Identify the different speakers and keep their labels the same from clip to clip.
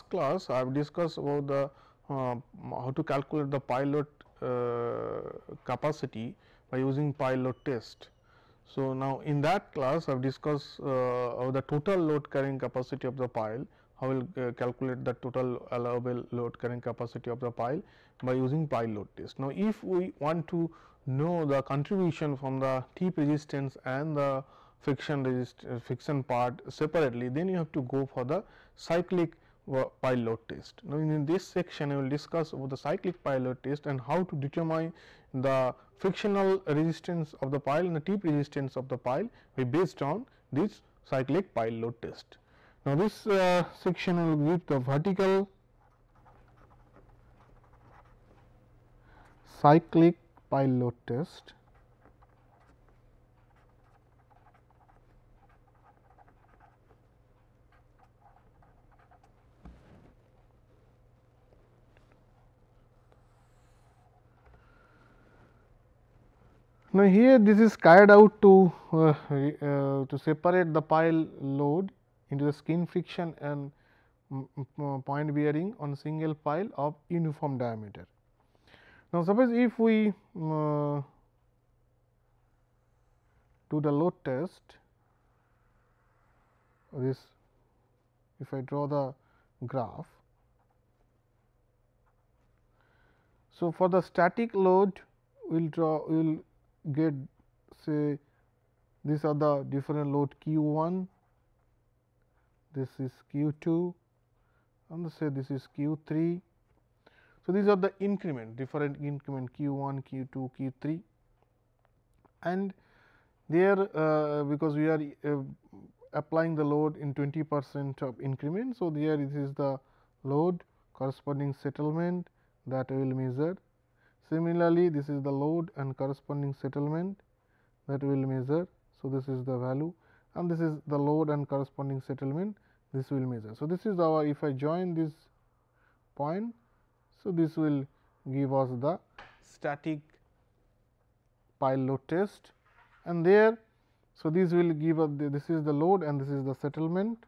Speaker 1: last class I have discussed about the uh, how to calculate the pilot uh, capacity by using pilot test. So, now in that class I have discussed uh, the total load carrying capacity of the pile, how will uh, calculate the total allowable load carrying capacity of the pile by using pile load test. Now, if we want to know the contribution from the tip resistance and the friction resist uh, friction part separately, then you have to go for the cyclic load test. Now, in this section I will discuss about the cyclic load test and how to determine the frictional resistance of the pile and the tip resistance of the pile based on this cyclic load test. Now, this uh, section will give the vertical cyclic load test Now, here this is carried out to, uh, uh, to separate the pile load into the skin friction and mm, mm, mm, uh, point bearing on single pile of uniform diameter. Now, suppose if we uh, do the load test this if I draw the graph. So, for the static load we will draw we will get say these are the different load q 1, this is q 2 and say this is q 3. So, these are the increment different increment q 1, q 2, q 3 and there uh, because we are uh, applying the load in 20 percent of increment. So, there this is the load corresponding settlement that we will measure Similarly, this is the load and corresponding settlement that we will measure. So, this is the value and this is the load and corresponding settlement this will measure. So, this is our if I join this point. So, this will give us the static pile load test and there. So, this will give us this is the load and this is the settlement.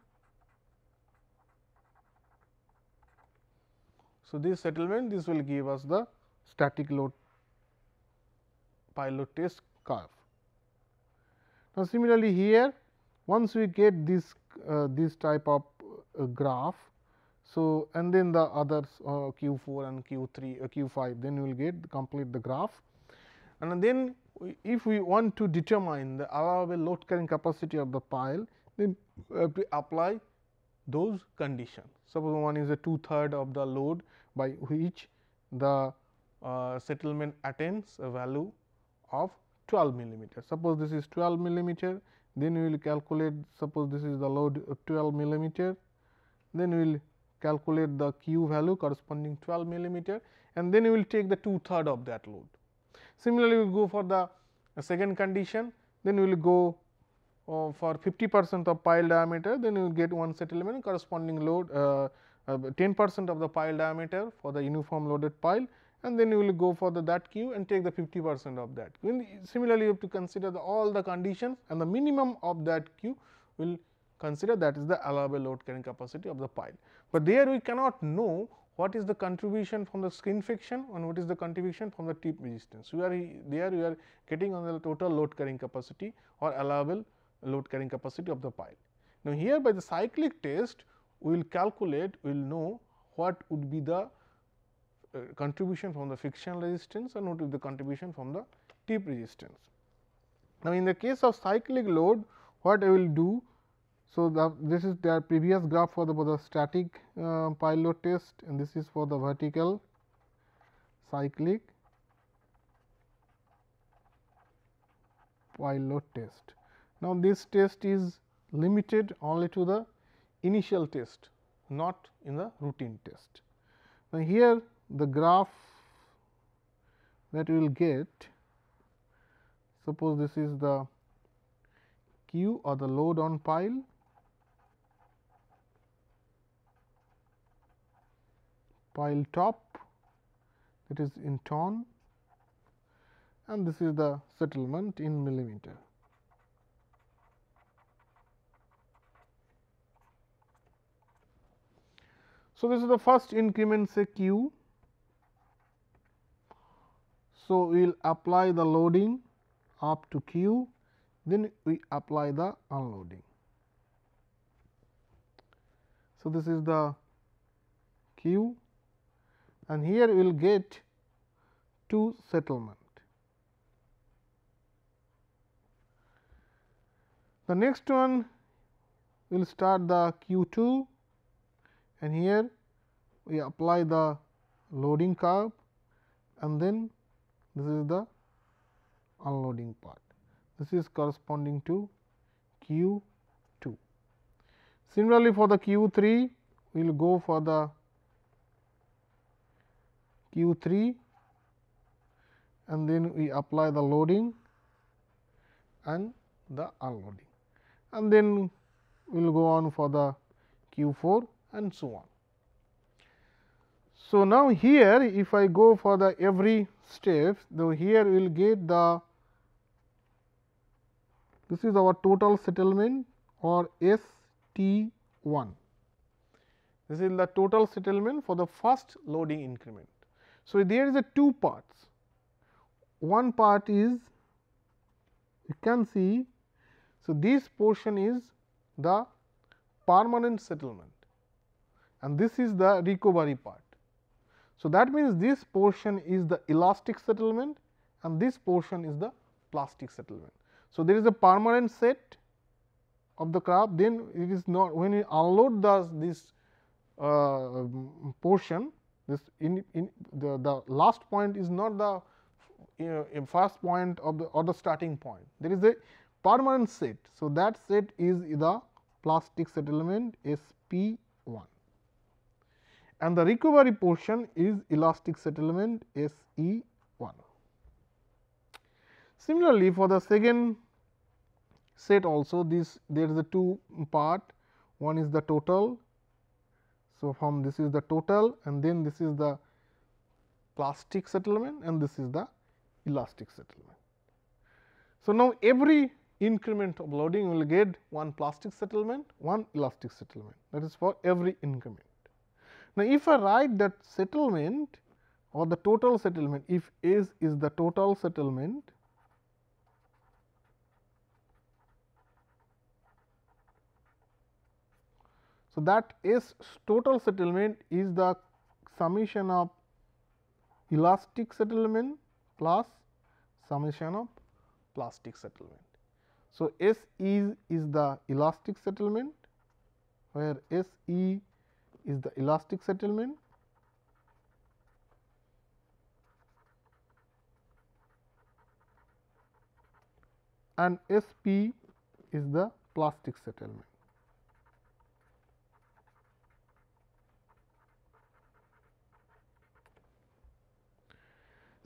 Speaker 1: So, this settlement this will give us the static load pilot test curve. Now, similarly here once we get this uh, this type of uh, graph. So, and then the others uh, q 4 and q 3 uh, q 5 then we will get complete the graph and then if we want to determine the allowable load carrying capacity of the pile then we apply those conditions. Suppose one is a two third of the load by which the uh, settlement attains a value of 12 millimeter. Suppose this is 12 millimeter, then we will calculate suppose this is the load 12 millimeter, then we will calculate the Q value corresponding 12 millimeter and then we will take the two third of that load. Similarly, we will go for the second condition, then we will go uh, for 50 percent of pile diameter, then you will get one settlement corresponding load uh, uh, 10 percent of the pile diameter for the uniform loaded pile and then you will go for the that q and take the 50 percent of that q. similarly, you have to consider the all the conditions and the minimum of that q will consider that is the allowable load carrying capacity of the pile. But there we cannot know what is the contribution from the skin friction and what is the contribution from the tip resistance. We are there we are getting on the total load carrying capacity or allowable load carrying capacity of the pile. Now, here by the cyclic test we will calculate we will know what would be the uh, contribution from the frictional resistance and what is the contribution from the tip resistance. Now, in the case of cyclic load what I will do so, the, this is their previous graph for the, for the static uh, pile load test and this is for the vertical cyclic pile load test. Now, this test is limited only to the initial test not in the routine test. Now, here the graph that we will get suppose this is the Q or the load on pile pile top that is in ton and this is the settlement in millimeter. So, this is the first increment say q so, we will apply the loading up to Q, then we apply the unloading. So, this is the Q and here we will get to settlement. The next one we will start the Q 2 and here we apply the loading curve and then this is the unloading part this is corresponding to q 2. Similarly, for the q 3 we will go for the q 3 and then we apply the loading and the unloading and then we will go on for the q 4 and so on. So, now here if I go for the every step, though here we will get the this is our total settlement or S T 1. This is the total settlement for the first loading increment. So, there is a two parts. One part is you can see. So, this portion is the permanent settlement and this is the recovery part. So, that means this portion is the elastic settlement and this portion is the plastic settlement. So, there is a permanent set of the crab then it is not when you unload the this uh, portion this in, in the, the last point is not the you uh, know, first point of the or the starting point there is a permanent set. So, that set is the plastic settlement S p 1 and the recovery portion is elastic settlement S E 1. Similarly, for the second set also this there is a two part one is the total. So, from this is the total and then this is the plastic settlement and this is the elastic settlement. So, now every increment of loading will get one plastic settlement, one elastic settlement that is for every increment. Now, if I write that settlement or the total settlement, if S is the total settlement, So, that S total settlement is the summation of elastic settlement plus summation of plastic settlement. So, S E is the elastic settlement where S E is the elastic settlement and SP is the plastic settlement.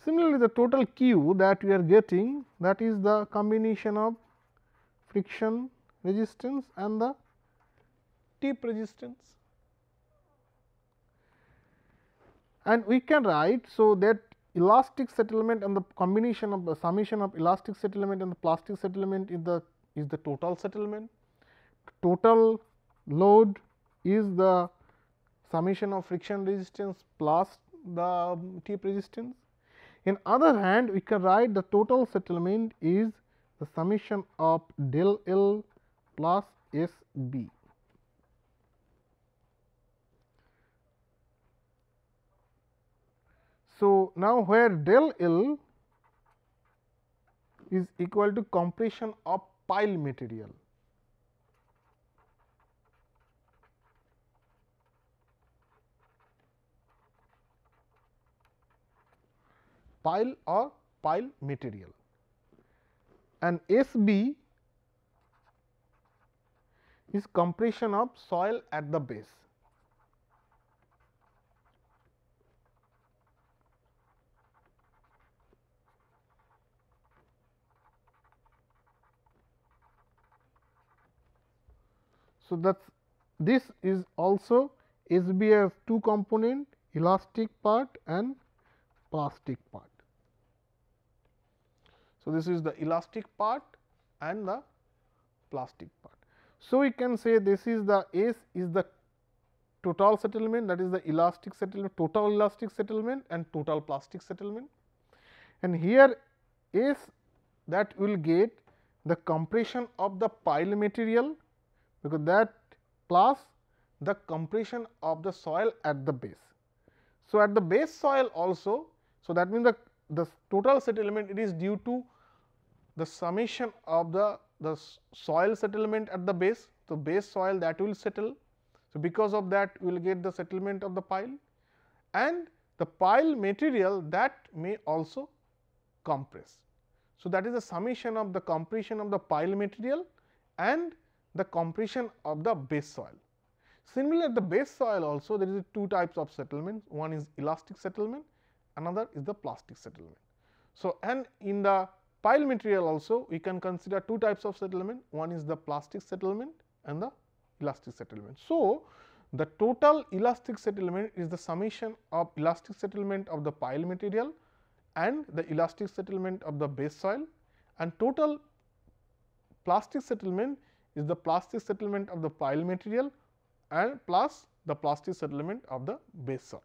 Speaker 1: Similarly, the total Q that we are getting that is the combination of friction resistance and the tip resistance. and we can write. So, that elastic settlement and the combination of the summation of elastic settlement and the plastic settlement is the is the total settlement. Total load is the summation of friction resistance plus the um, tip resistance. In other hand, we can write the total settlement is the summation of del L plus S B. So, now where del L is equal to compression of pile material. pile or pile material and SB is compression of soil at the base. So, that this is also SBS two component elastic part and plastic part. So, this is the elastic part and the plastic part. So, we can say this is the S is the total settlement that is the elastic settlement total elastic settlement and total plastic settlement. And here S that will get the compression of the pile material because that plus the compression of the soil at the base. So, at the base soil also, so that means the, the total settlement it is due to the summation of the, the soil settlement at the base. So, base soil that will settle. So, because of that we will get the settlement of the pile and the pile material that may also compress. So, that is the summation of the compression of the pile material and the compression of the base soil. Similar the base soil also there is two types of settlement, one is elastic settlement, another is the plastic settlement. So, and in the pile material also we can consider two types of settlement, one is the plastic settlement and the elastic settlement. So, the total elastic settlement is the summation of elastic settlement of the pile material and the elastic settlement of the base soil and total plastic settlement is the plastic settlement of the pile material and plus the plastic settlement of the base soil.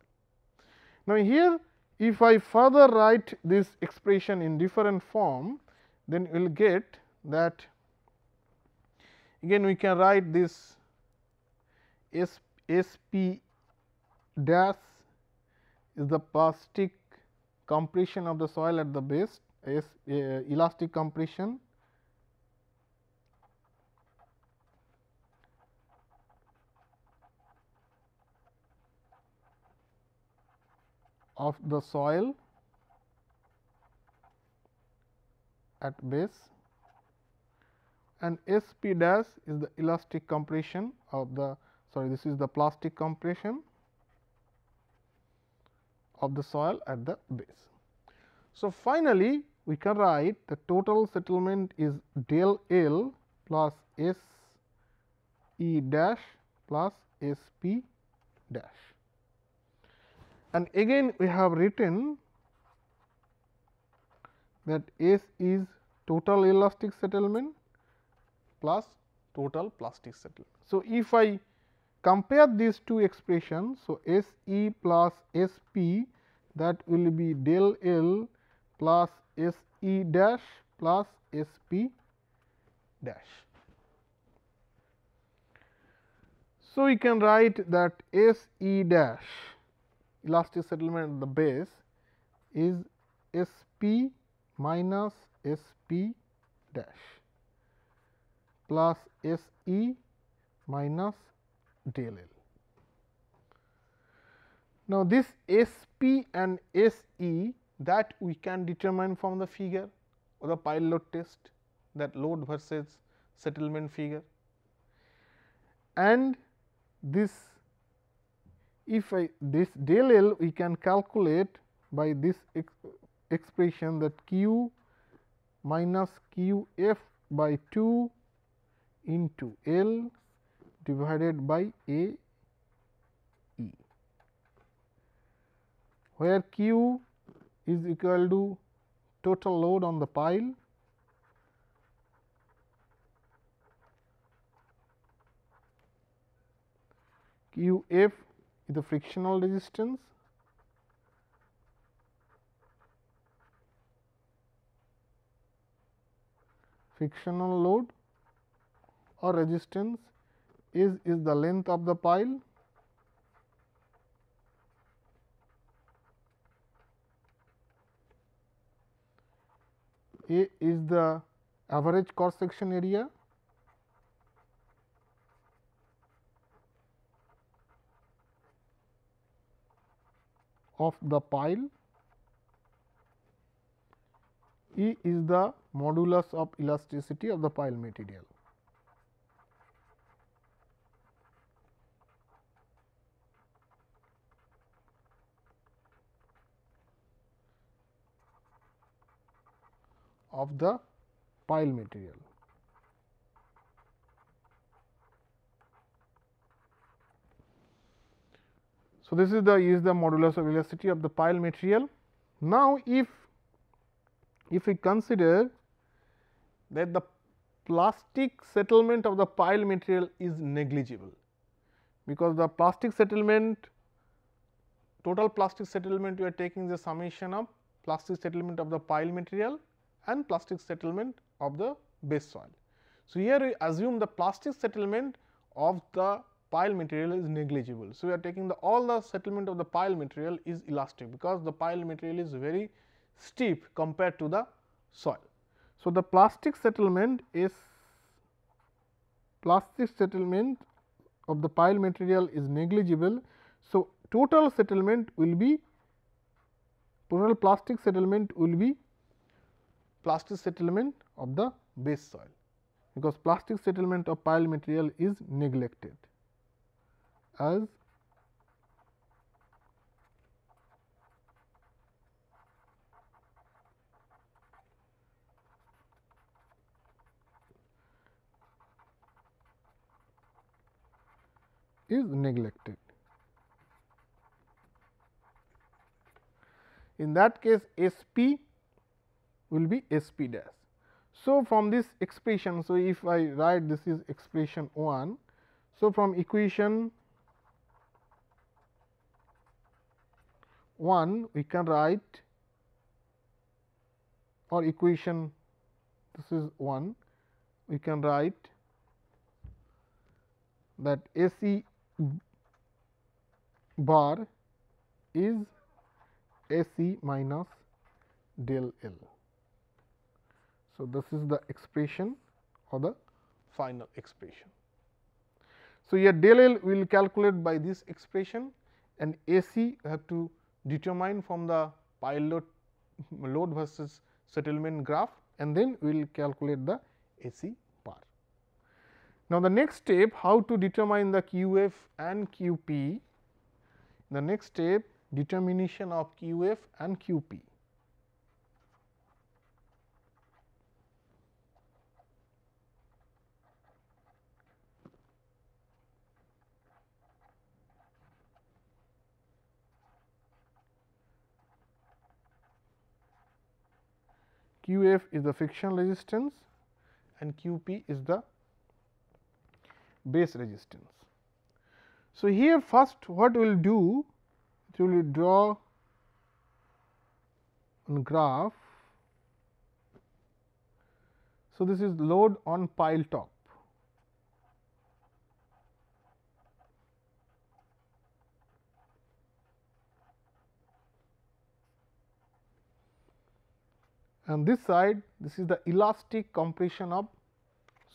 Speaker 1: Now, here if I further write this expression in different form, then we will get that again we can write this S, S p dash is the plastic compression of the soil at the base, S, uh, elastic compression of the soil at base and S p dash is the elastic compression of the sorry this is the plastic compression of the soil at the base. So, finally, we can write the total settlement is del L plus S e dash plus S p dash and again we have written that S is total elastic settlement plus total plastic settlement. So, if I compare these two expressions, so S E plus S P that will be del L plus S E dash plus S P dash. So, we can write that S E dash elastic settlement at the base is S p minus S p dash plus S e minus d l l. Now, this S p and S e that we can determine from the figure or the pile load test that load versus settlement figure and this if I this del L we can calculate by this ex expression that q minus q f by 2 into L divided by A E, where q is equal to total load on the pile q f the frictional resistance frictional load or resistance is is the length of the pile A is the average cross section area of the pile, E is the modulus of elasticity of the pile material. of the pile material. So, this is the is the modulus of elasticity of the pile material. Now, if if we consider that the plastic settlement of the pile material is negligible, because the plastic settlement total plastic settlement we are taking the summation of plastic settlement of the pile material and plastic settlement of the base soil. So, here we assume the plastic settlement of the pile material is negligible. So, we are taking the all the settlement of the pile material is elastic, because the pile material is very steep compared to the soil. So, the plastic settlement is plastic settlement of the pile material is negligible. So, total settlement will be total plastic settlement will be plastic settlement of the base soil because plastic settlement of pile material is neglected as is neglected. In that case, S p will be S p dash. So, from this expression, so if I write this is expression 1. So, from equation 1 we can write or equation this is 1 we can write that AC bar is AC minus del L. So, this is the expression or the final expression. So, here del L we will calculate by this expression and A C have to determine from the pile load, load versus settlement graph and then we will calculate the AC bar. Now, the next step how to determine the QF and QP, the next step determination of QF and QP. Q f is the frictional resistance and Q p is the base resistance. So, here first what we will do, we will draw a graph. So, this is load on pile top. and this side this is the elastic compression of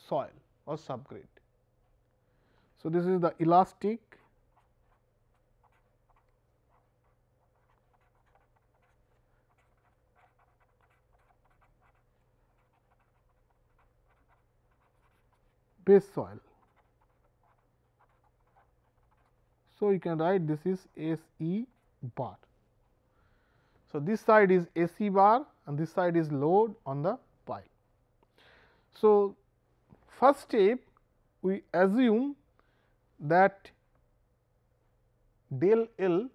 Speaker 1: soil or subgrade. So, this is the elastic base soil. So, you can write this is S E bar. So, this side is S E bar and this side is load on the pile. So, first step we assume that del L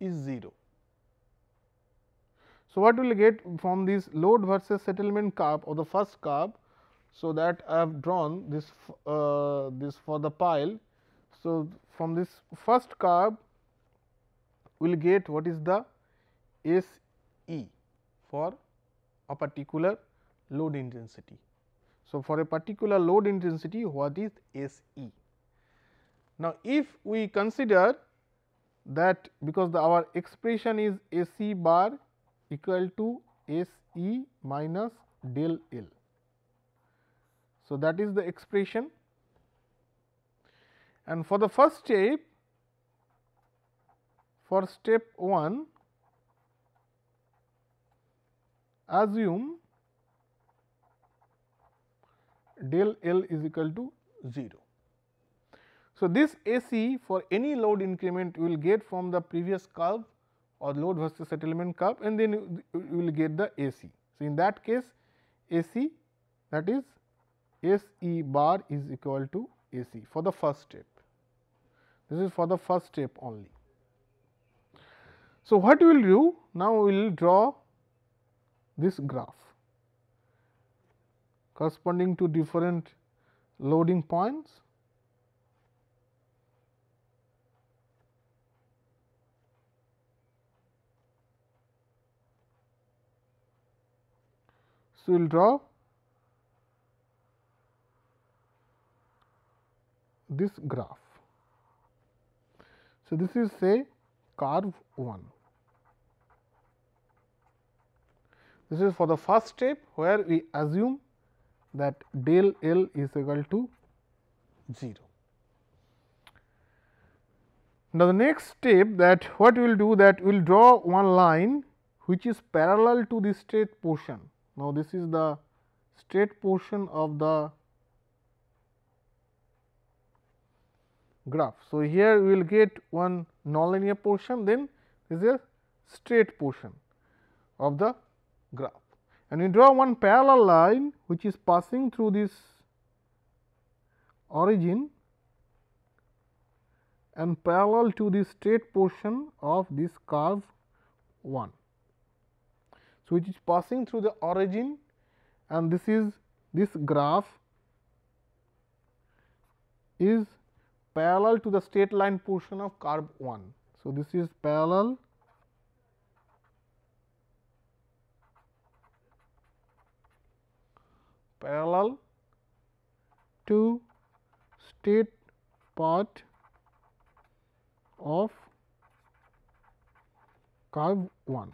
Speaker 1: is 0. So, what we will get from this load versus settlement curve or the first curve? So, that I have drawn this uh, this for the pile. So, from this first curve we will get what is the S E for a particular load intensity. So, for a particular load intensity what is S E? Now, if we consider that because the, our expression is S E bar equal to S E minus del L. So, that is the expression and for the first step for step 1 assume del L is equal to 0. So, this AC for any load increment you will get from the previous curve or load versus settlement curve and then you, you will get the AC. So, in that case AC that is S E bar is equal to AC for the first step. This is for the first step only. So, what we will do? Now, we will draw this graph corresponding to different loading points So, we will draw this graph. So, this is say curve 1. This is for the first step where we assume that del L is equal to 0. Now, the next step that what we will do that we will draw one line which is parallel to the straight portion. Now, this is the straight portion of the graph. So, here we will get one nonlinear portion then this is a straight portion of the graph. And we draw one parallel line which is passing through this origin and parallel to the straight portion of this curve 1. So, which is passing through the origin and this is this graph is parallel to the straight line portion of curve 1. So, this is parallel parallel to state part of curve 1.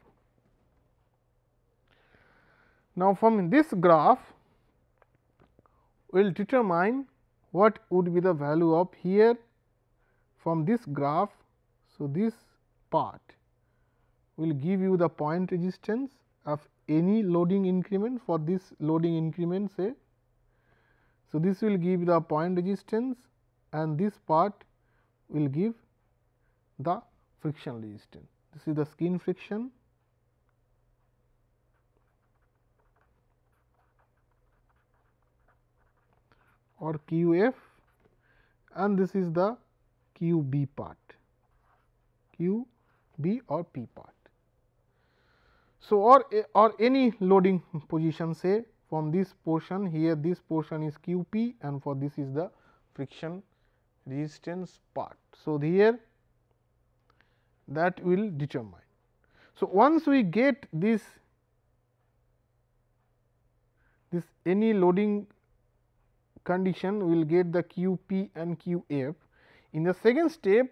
Speaker 1: Now, from this graph we will determine what would be the value of here from this graph. So, this part will give you the point resistance of any loading increment for this loading increment say. So, this will give the point resistance and this part will give the friction resistance. This is the skin friction. or QF and this is the QB part, QB or P part. So, or, or any loading position say from this portion here this portion is q p and for this is the friction resistance part. So, here that will determine. So, once we get this this any loading condition we will get the q p and q f. In the second step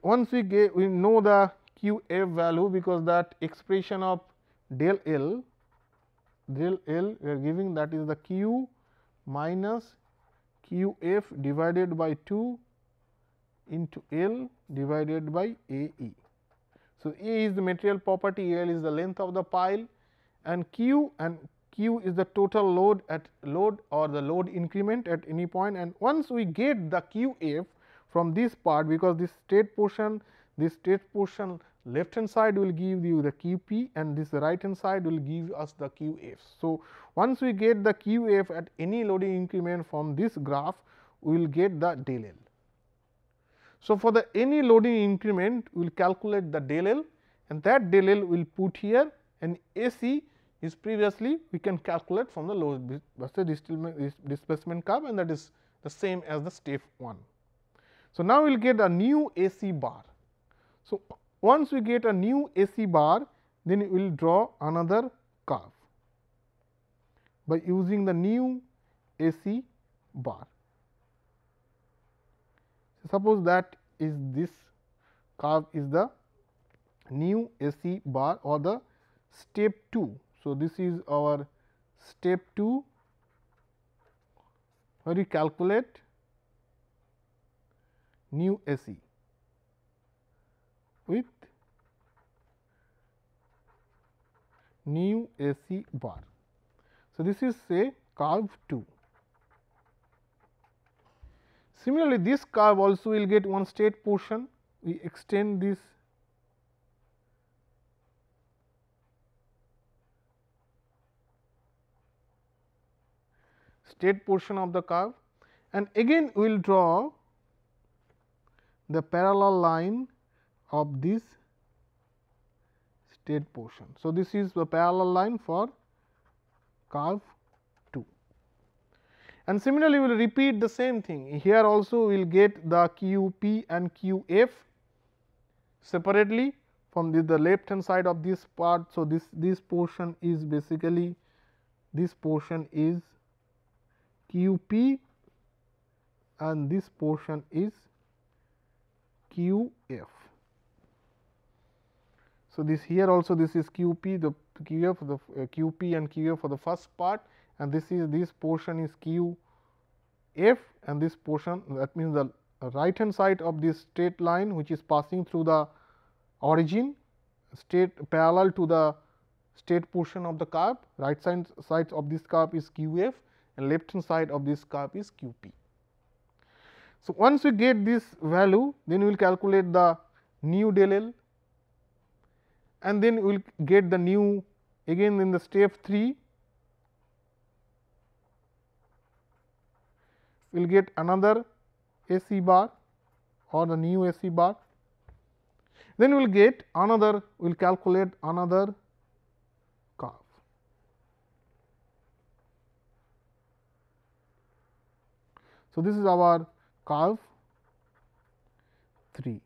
Speaker 1: once we get we know the q f value because that expression of del L del L we are giving that is the q minus q f divided by 2 into L divided by A e. So, A is the material property, L is the length of the pile and q and q is the total load at load or the load increment at any point and once we get the q f from this part because this state portion this state portion left hand side will give you the q p and this right hand side will give us the q f. So, once we get the q f at any loading increment from this graph, we will get the del L. So, for the any loading increment, we will calculate the del L and that del L will put here and A c is previously we can calculate from the load displacement curve and that is the same as the step 1. So, now we will get a new A c bar so, once we get a new AC bar, then we will draw another curve by using the new AC bar. Suppose that is this curve is the new AC bar or the step 2. So, this is our step 2 where you calculate new AC with nu AC bar. So, this is say curve 2. Similarly, this curve also will get one state portion, we extend this state portion of the curve and again we will draw the parallel line of this state portion. So, this is the parallel line for curve 2 and similarly we will repeat the same thing here also we will get the q p and q f separately from the, the left hand side of this part. So, this this portion is basically this portion is q p and this portion is q f. So, this here also this is q p the q for the uh, q p and q f for the first part and this is this portion is q f and this portion that means the right hand side of this straight line which is passing through the origin state parallel to the straight portion of the curve right side sides of this curve is q f and left hand side of this curve is q p. So, once we get this value then we will calculate the nu del L and then we will get the new again in the step 3 we will get another AC bar or the new AC bar. Then we will get another we will calculate another curve. So, this is our curve 3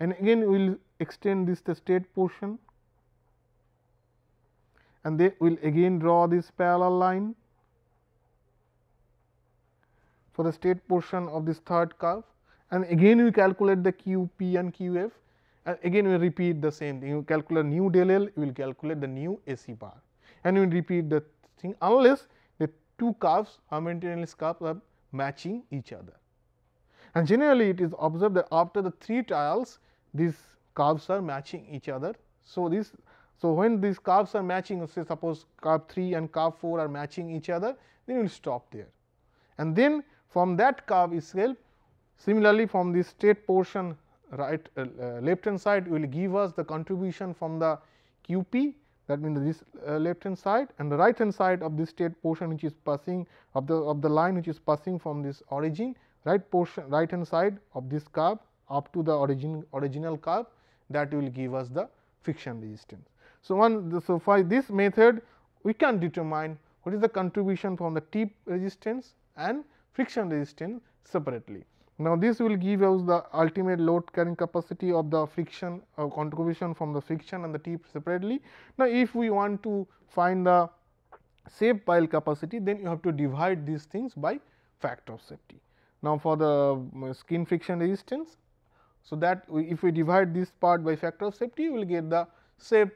Speaker 1: and again we will extend this the state portion and they will again draw this parallel line for the state portion of this third curve and again we calculate the q p and q f and again we repeat the same thing you calculate new del l you will calculate the new a c bar and you repeat the thing unless the two curves harmonious curves are matching each other. And generally it is observed that after the three trials this curves are matching each other. So, this so when these curves are matching say suppose curve 3 and curve 4 are matching each other then we will stop there. And then from that curve itself similarly from the state portion right uh, uh, left hand side will give us the contribution from the QP that means this uh, left hand side and the right hand side of this state portion which is passing of the of the line which is passing from this origin right portion right hand side of this curve up to the origin original curve that will give us the friction resistance. So, one so for this method we can determine what is the contribution from the tip resistance and friction resistance separately. Now, this will give us the ultimate load carrying capacity of the friction uh, contribution from the friction and the tip separately. Now, if we want to find the safe pile capacity then you have to divide these things by factor of safety. Now, for the um, skin friction resistance so, that if we divide this part by factor of safety, you will get the safe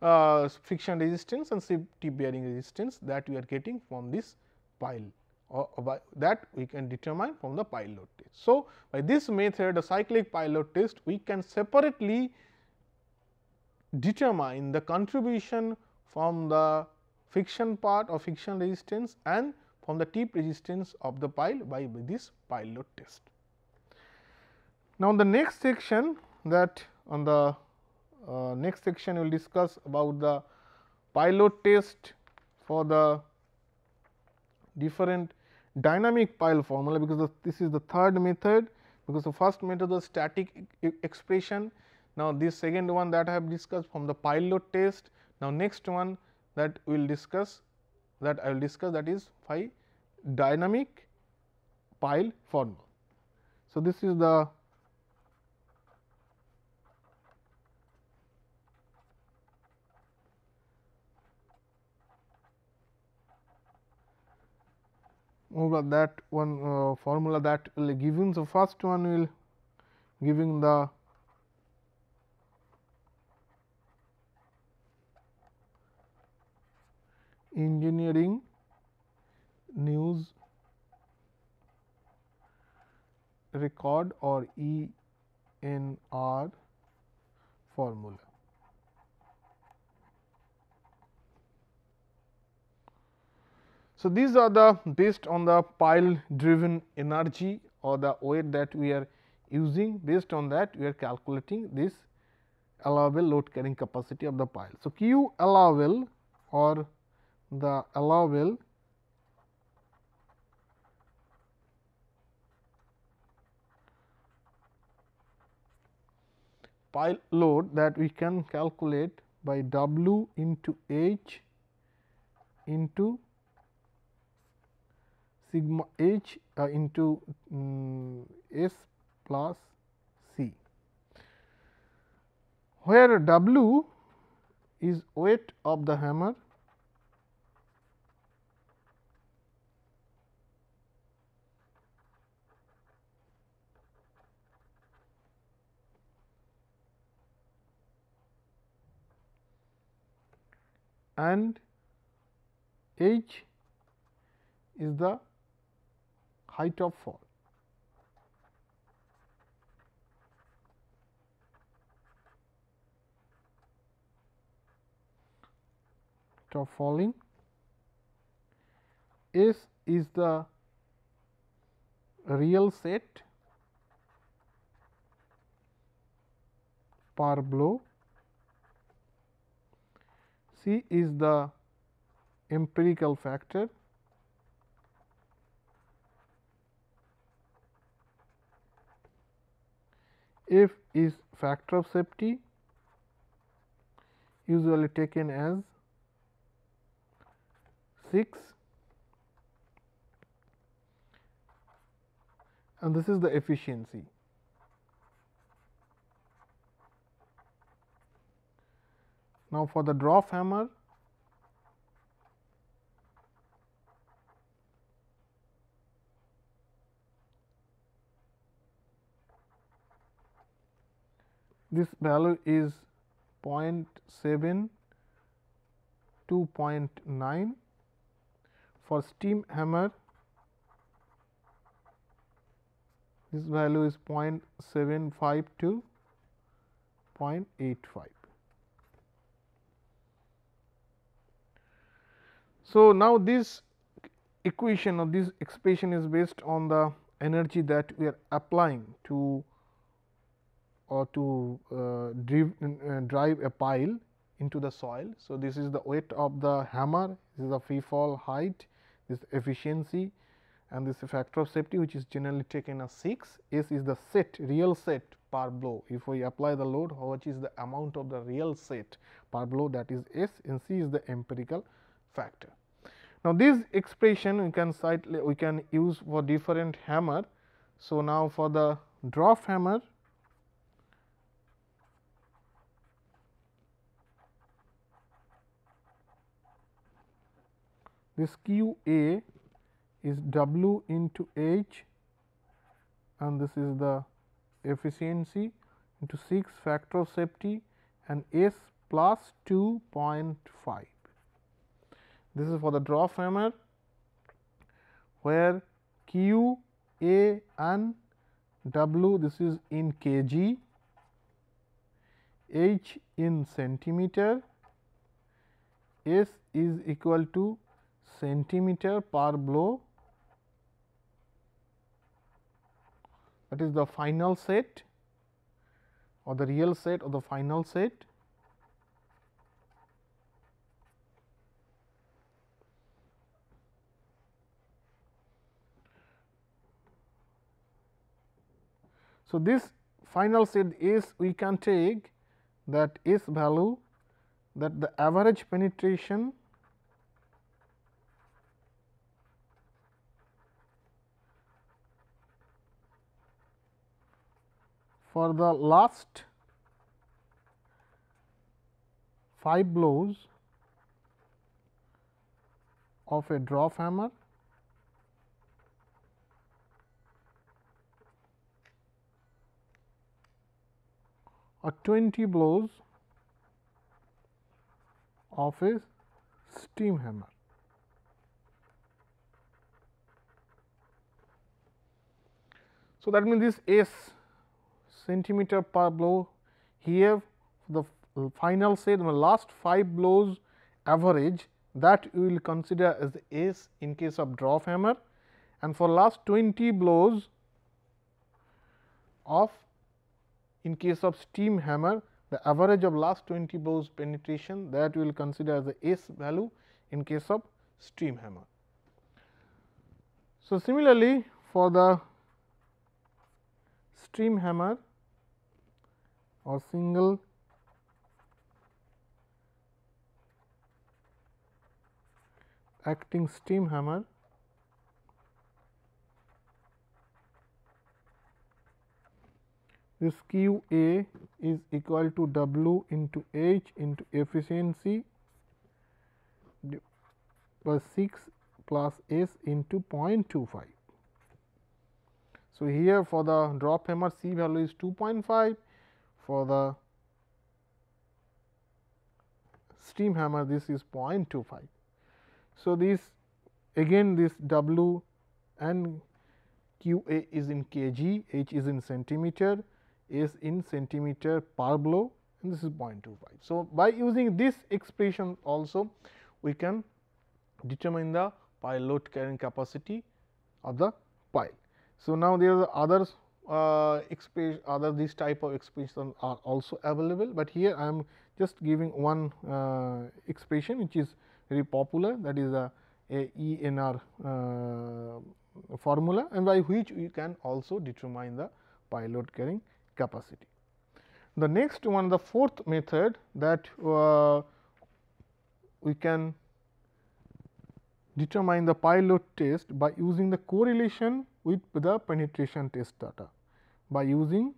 Speaker 1: uh, friction resistance and tip bearing resistance that we are getting from this pile or, or that we can determine from the pile load test. So, by this method the cyclic pile load test we can separately determine the contribution from the friction part or friction resistance and from the tip resistance of the pile by this pile load test. Now, the next section that on the uh, next section we will discuss about the pilot test for the different dynamic pile formula because the, this is the third method because the first method was static e expression. Now, this second one that I have discussed from the pilot test. Now, next one that we will discuss that I will discuss that is phi dynamic pile formula. So, this is the that one uh, formula that will given. the first one will giving the engineering news record or ENR formula. So, these are the based on the pile driven energy or the weight that we are using based on that we are calculating this allowable load carrying capacity of the pile. So, Q allowable or the allowable pile load that we can calculate by W into H into sigma h uh, into um, s plus c, where w is weight of the hammer and h is the height of fall. of falling S is the real set per blow C is the empirical factor F is factor of safety usually taken as 6 and this is the efficiency. Now, for the drop hammer this value is 0.7 for steam hammer this value is 0.75 to 0.85. So, now this equation or this expression is based on the energy that we are applying to or to uh, drive, uh, drive a pile into the soil. So, this is the weight of the hammer, this is the free fall height, this efficiency and this factor of safety which is generally taken as 6. S is the set real set per blow. If we apply the load how much is the amount of the real set per blow that is S and C is the empirical factor. Now, this expression we can cite we can use for different hammer. So, now for the draft hammer this q a is w into h and this is the efficiency into 6 factor of safety and s plus 2.5. This is for the draw framer where q a and w this is in kg, h in centimeter, s is equal to centimeter per blow that is the final set or the real set or the final set. So, this final set is we can take that is value that the average penetration for the last 5 blows of a drop hammer or 20 blows of a steam hammer. So, that means this S centimeter per blow. Here the uh, final say the last 5 blows average that we will consider as the ace in case of drop hammer and for last 20 blows of in case of steam hammer the average of last 20 blows penetration that we will consider as the ace value in case of steam hammer. So, similarly for the steam hammer or single acting steam hammer this q a is equal to w into h into efficiency plus 6 plus s into 0.25. So, here for the drop hammer c value is 2.5 for the steam hammer this is 0.25. So, this again this W and Q A is in kg, H is in centimeter, S in centimeter per blow and this is 0.25. So, by using this expression also we can determine the pile load carrying capacity of the pile. So, now there are the others uh, other these type of expressions are also available, but here I am just giving one uh, expression which is very popular that is a, a ENR uh, formula and by which we can also determine the pilot carrying capacity. The next one the fourth method that uh, we can determine the pilot test by using the correlation with the penetration test data by using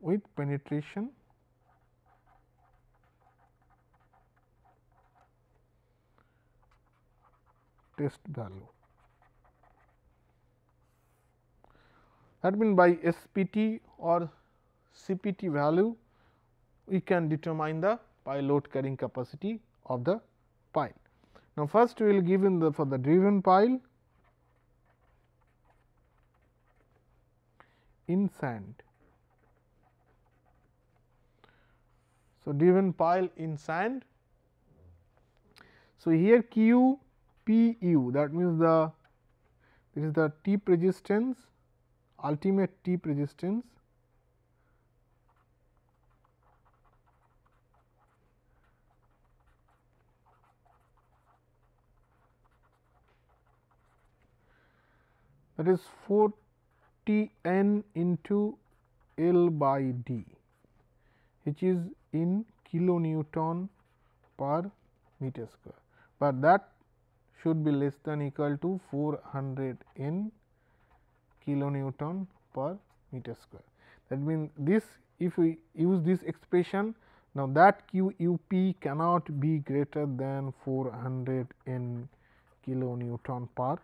Speaker 1: with penetration test value. That means, by SPT or CPT value we can determine the by load carrying capacity of the pile. Now, first we will give in the for the driven pile in sand. So, driven pile in sand. So, here Q P U that means the this is the tip resistance ultimate tip resistance that is 4 T n into L by D which is in kilonewton per meter square, but that should be less than equal to 400 n kilonewton per meter square. That means, this if we use this expression now that q u p cannot be greater than 400 n kilonewton per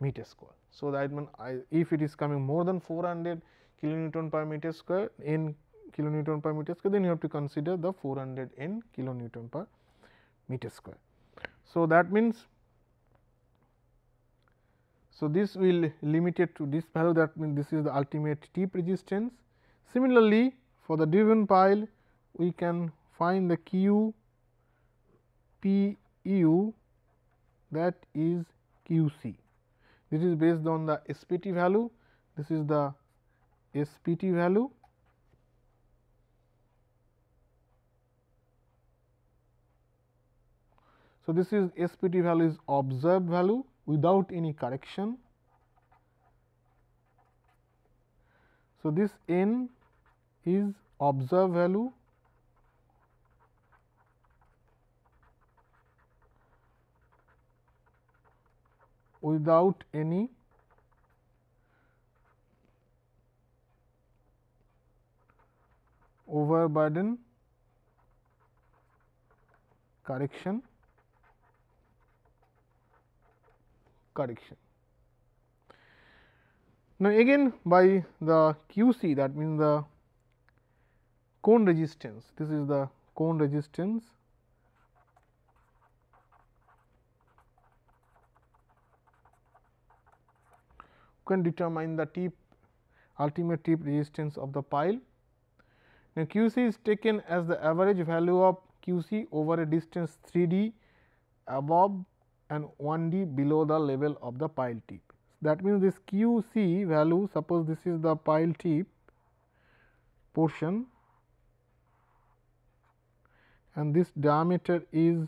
Speaker 1: meter square. So, that means if it is coming more than 400 kilonewton per meter square n kilonewton per meter square then you have to consider the 400 n kilonewton per meter square. So, that means so, this will limit it to this value that means this is the ultimate tip resistance. Similarly, for the driven pile we can find the Q P U that is Q C. This is based on the SPT value, this is the SPT value So, this is SPT value is observed value without any correction. So, this n is observed value without any overburden correction correction. Now, again by the Q c that means the cone resistance this is the cone resistance can determine the tip ultimate tip resistance of the pile. Now, q c is taken as the average value of q c over a distance 3 d above and 1 d below the level of the pile tip. That means, this q c value suppose this is the pile tip portion and this diameter is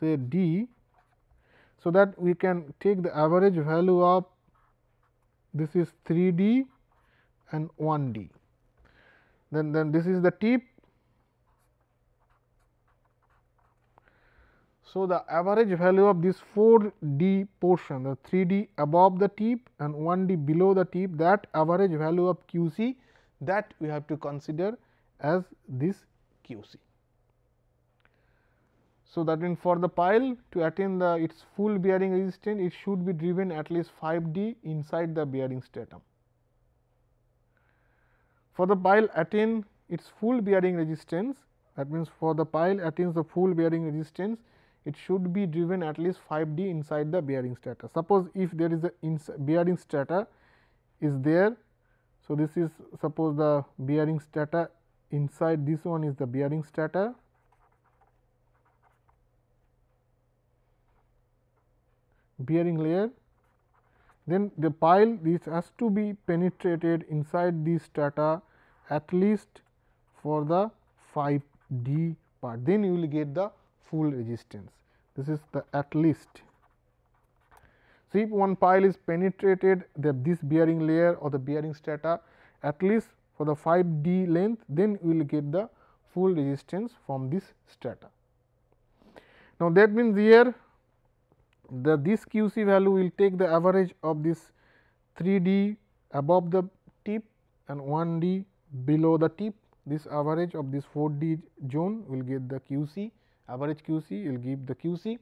Speaker 1: say d so, that we can take the average value of this is 3 D and 1 D. Then, then this is the tip. So, the average value of this 4 D portion the 3 D above the tip and 1 D below the tip that average value of Q c that we have to consider as this Q c. So, that means for the pile to attain the its full bearing resistance, it should be driven at least 5 D inside the bearing stratum. For the pile attain its full bearing resistance, that means for the pile attains the full bearing resistance, it should be driven at least 5 D inside the bearing strata. Suppose if there is a bearing strata is there, so this is suppose the bearing strata inside this one is the bearing strata bearing layer then the pile this has to be penetrated inside this strata at least for the 5 d part then you will get the full resistance this is the at least. So, if one pile is penetrated the this bearing layer or the bearing strata at least for the 5 d length then we will get the full resistance from this strata. Now, that means here the this q c value will take the average of this 3 d above the tip and 1 d below the tip. This average of this 4 d zone will get the q c average q c will give the q c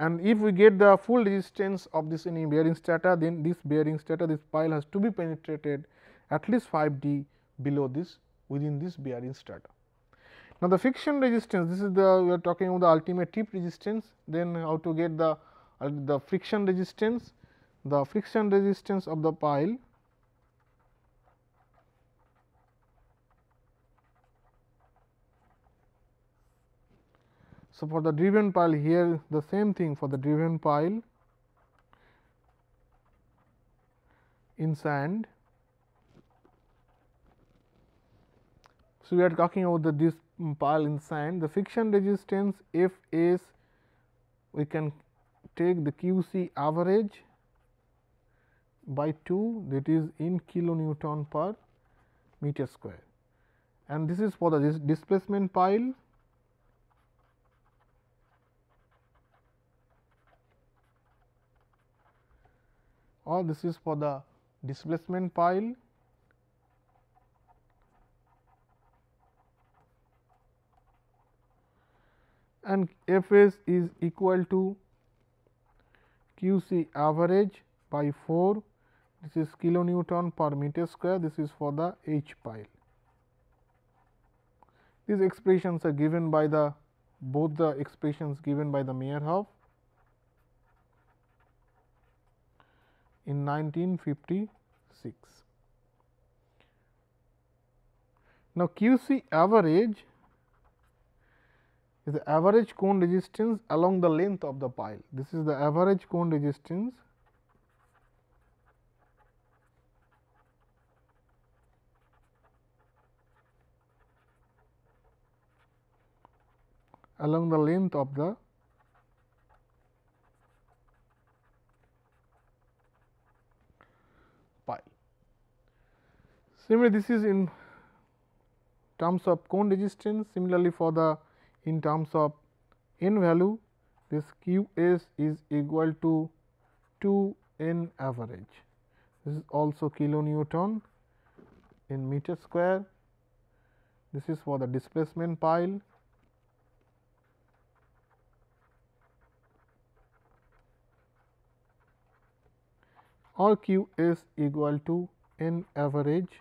Speaker 1: and if we get the full resistance of this any bearing strata then this bearing strata this pile has to be penetrated at least 5 d below this within this bearing strata. Now, the friction resistance this is the we are talking about the ultimate tip resistance then how to get the and the friction resistance, the friction resistance of the pile So, for the driven pile here the same thing for the driven pile in sand. So, we are talking about the this pile in sand the friction resistance F s we can take the QC average by 2 that is in kilonewton per meter square and this is for the dis displacement pile or this is for the displacement pile and F s is equal to q c average by 4 this is kilonewton per meter square this is for the H pile. These expressions are given by the both the expressions given by the Meyerhoff in 1956. Now, Q c average is the average cone resistance along the length of the pile. This is the average cone resistance along the length of the pile. Similarly, this is in terms of cone resistance. Similarly, for the in terms of n value this q s is equal to 2 n average. This is also kilonewton in meter square. This is for the displacement pile. or q is equal to n average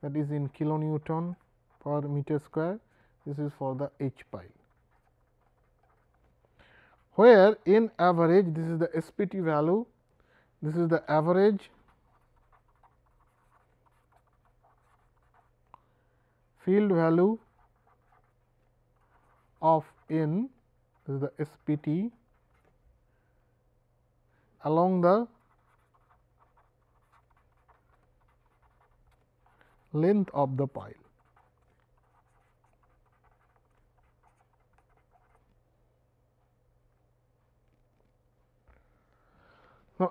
Speaker 1: that is in kilonewton per meter square this is for the H pile. Where in average this is the SPT value, this is the average field value of n this is the SPT along the length of the pile.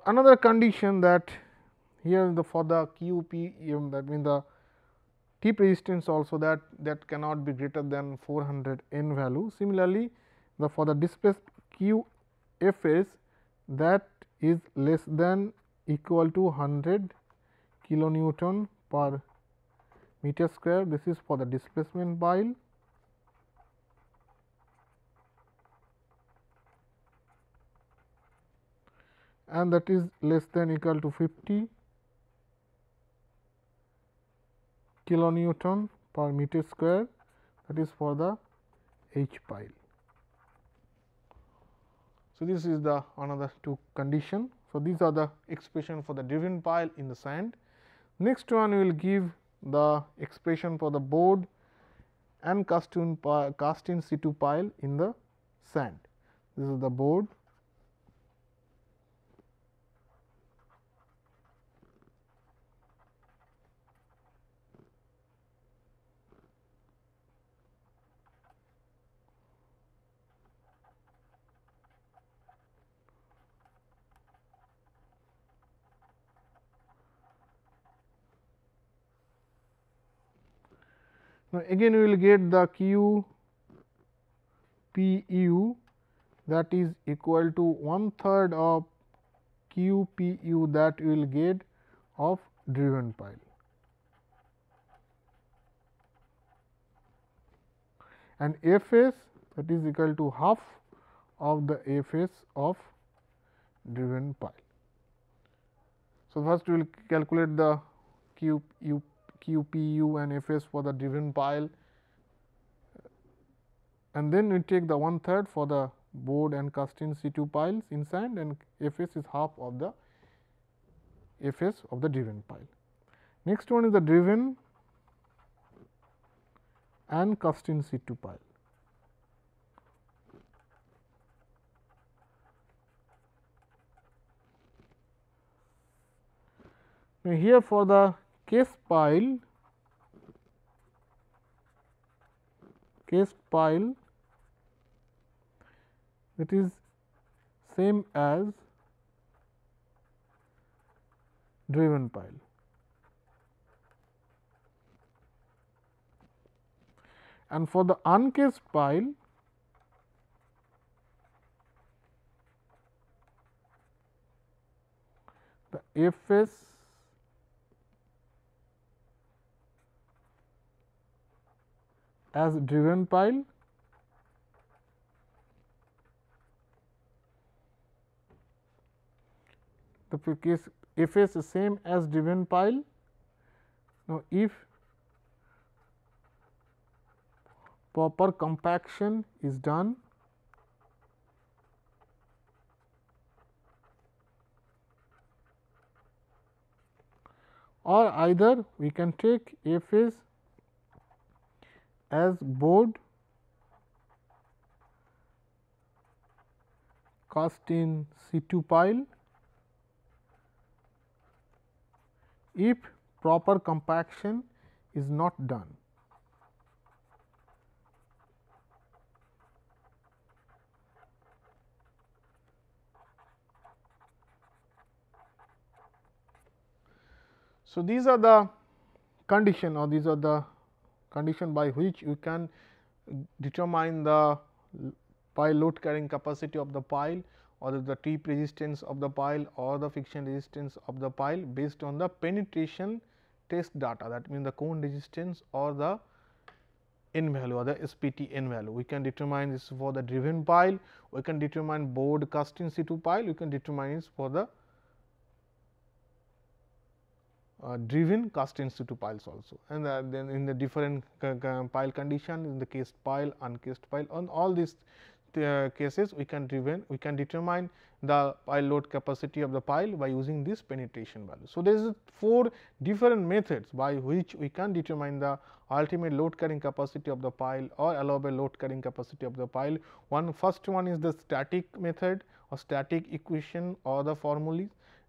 Speaker 1: another condition that here the for the QP that means the tip resistance also that that cannot be greater than 400 n value. Similarly, the for the displaced Q F S that is less than equal to 100 kilonewton per meter square this is for the displacement pile and that is less than equal to 50 kilonewton per meter square that is for the H pile. So, this is the another two condition. So, these are the expression for the driven pile in the sand. Next one we will give the expression for the board and cast in, cast in situ pile in the sand. This is the board Now, again we will get the q p u that is equal to one third of q p u that we will get of driven pile. and F s that is equal to half of the F s of driven pile. So, first we will calculate the Q U Q, P, U and F S for the driven pile and then we take the one third for the board and cast in C 2 piles in sand and F S is half of the F S of the driven pile. Next one is the driven and cast in C 2 pile. Now, here for the Case pile case pile that is same as driven pile. And for the uncased pile, the F S as driven pile the case f s is same as driven pile. Now, if proper compaction is done or either we can take is as board cast in C 2 pile if proper compaction is not done. So, these are the condition or these are the condition by which you can determine the pile load carrying capacity of the pile or the tip resistance of the pile or the friction resistance of the pile based on the penetration test data that means the cone resistance or the n value or the SPT n value. We can determine this for the driven pile, we can determine board cast in situ pile, we can determine this for the uh, driven cast tends to, piles also and uh, then in the different pile condition in the cased pile, uncased pile on all these uh, cases we can driven we can determine the pile load capacity of the pile by using this penetration value. So, there is four different methods by which we can determine the ultimate load carrying capacity of the pile or allowable load carrying capacity of the pile. One first one is the static method or static equation or the formulae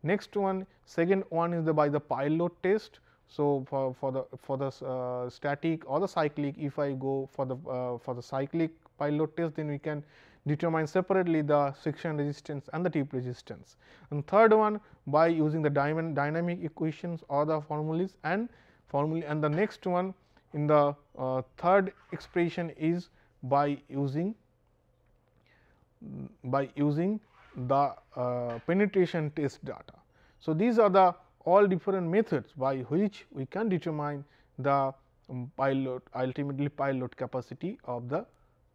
Speaker 1: Next one second one is the by the pilot test. So, for, for the for the uh, static or the cyclic if I go for the uh, for the cyclic pilot test then we can determine separately the friction resistance and the tip resistance. And third one by using the dynamic equations or the formulas and formula and the next one in the uh, third expression is by using by using the uh, penetration test data. So, these are the all different methods by which we can determine the um, pilot ultimately pilot capacity of the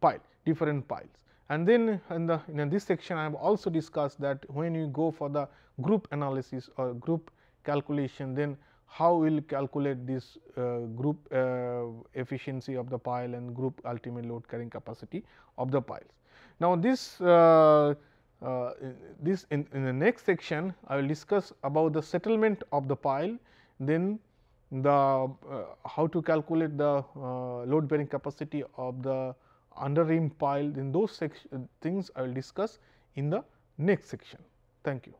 Speaker 1: pile different piles. And then in the in this section I have also discussed that when you go for the group analysis or group calculation then how we will calculate this uh, group uh, efficiency of the pile and group ultimate load carrying capacity of the piles. Now, this uh, uh, this in, in, the next section I will discuss about the settlement of the pile then the uh, how to calculate the uh, load bearing capacity of the under rim pile then those things I will discuss in the next section. Thank you.